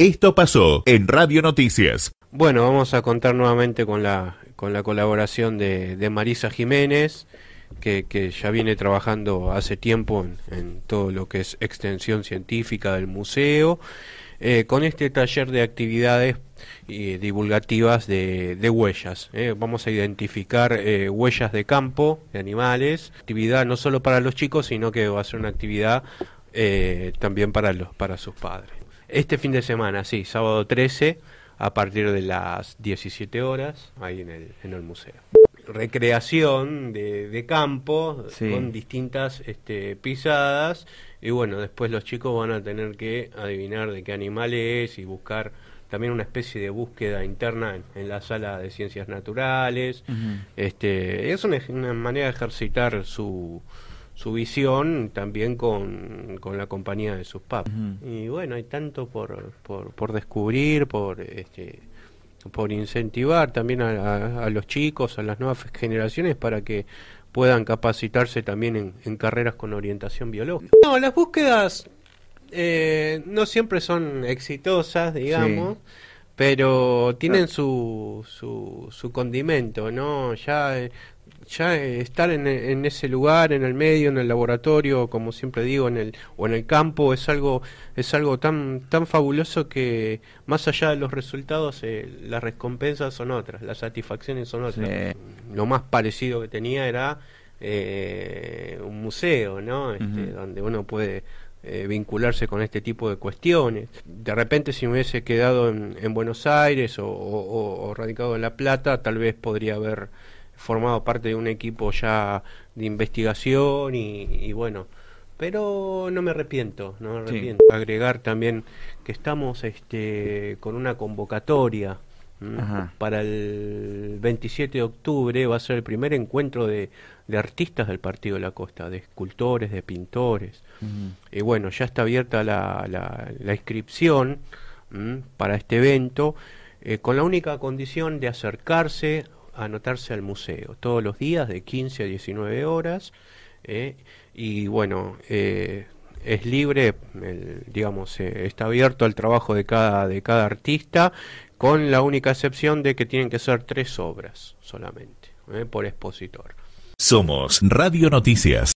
Esto pasó en Radio Noticias. Bueno, vamos a contar nuevamente con la, con la colaboración de, Marisa Jiménez, que, ya viene trabajando hace tiempo en, todo lo que es extensión científica del museo, eh, con este taller de actividades eh, divulgativas de, huellas. Eh. Vamos a identificar huellas de campo, de animales, actividad no solo para los chicos, sino que va a ser una actividad también para, los, para sus padres. Este fin de semana, sí, sábado 13, a partir de las 17 horas, ahí en el, museo. Recreación de, campo con distintas este, pisadas y bueno, después los chicos van a tener que adivinar de qué animal es y buscar también una especie de búsqueda interna en, la sala de ciencias naturales. este, es una manera de ejercitar su, su visión también con, la compañía de sus papas. Y bueno, hay tanto por, por, descubrir, por, este, por incentivar también a, los chicos, a las nuevas generaciones para que puedan capacitarse también en, carreras con orientación biológica. No, las búsquedas eh, no siempre son exitosas, digamos pero tienen ah. su, su, su condimento, ¿no? Ya, eh, ya estar en, en, ese lugar, en el medio, en el laboratorio, como siempre digo, en el, o en el campo, es algo, es algo tan, tan fabuloso que más allá de los resultados, eh, las recompensas son otras, las satisfacciones son otras. Lo más parecido que tenía era eh, un museo, ¿no? Este, donde uno puede eh, vincularse con este tipo de cuestiones. De repente si me hubiese quedado en, Buenos Aires o, radicado en La Plata, tal vez podría haber formado parte de un equipo ya de investigación y, bueno, pero no me arrepiento, no me arrepiento. Agregar también que estamos este, con una convocatoria para el 27 de octubre va a ser el primer encuentro de, artistas del Partido de la Costa, de escultores, de pintores. Y bueno, ya está abierta la, inscripción para este evento, eh, con la única condición de acercarse, a anotarse al museo, todos los días de 15 a 19 horas. Eh, y bueno, eh, es libre, digamos, eh, está abierto al trabajo de cada, de cada artista, con la única excepción de que tienen que ser tres obras solamente, eh, por expositor. Somos Radio Noticias.